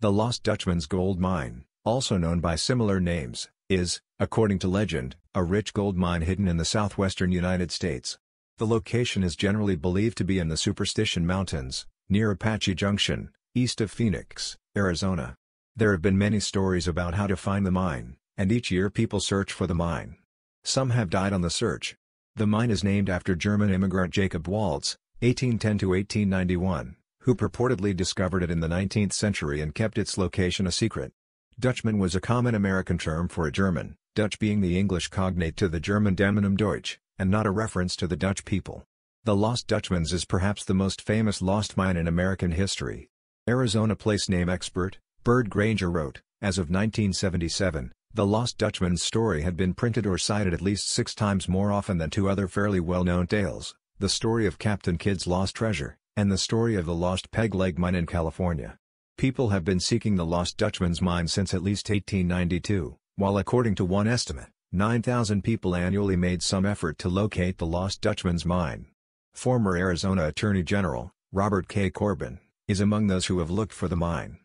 The Lost Dutchman's Gold Mine, also known by similar names, is, according to legend, a rich gold mine hidden in the southwestern United States. The location is generally believed to be in the Superstition Mountains, near Apache Junction, east of Phoenix, Arizona. There have been many stories about how to find the mine, and each year people search for the mine. Some have died on the search. The mine is named after German immigrant Jacob Waltz, 1810-1891 who purportedly discovered it in the 19th century and kept its location a secret. Dutchman was a common American term for a German, Dutch being the English cognate to the German Damanum Deutsch, and not a reference to the Dutch people. The Lost Dutchman's is perhaps the most famous lost mine in American history. Arizona place name expert, Bird Granger wrote, as of 1977, the Lost Dutchman's story had been printed or cited at least six times more often than two other fairly well-known tales, the story of Captain Kidd's lost treasure, and the story of the lost Peg Leg Mine in California. People have been seeking the lost Dutchman's mine since at least 1892, while according to one estimate, 9,000 people annually made some effort to locate the lost Dutchman's mine. Former Arizona Attorney General, Robert K. Corbin, is among those who have looked for the mine.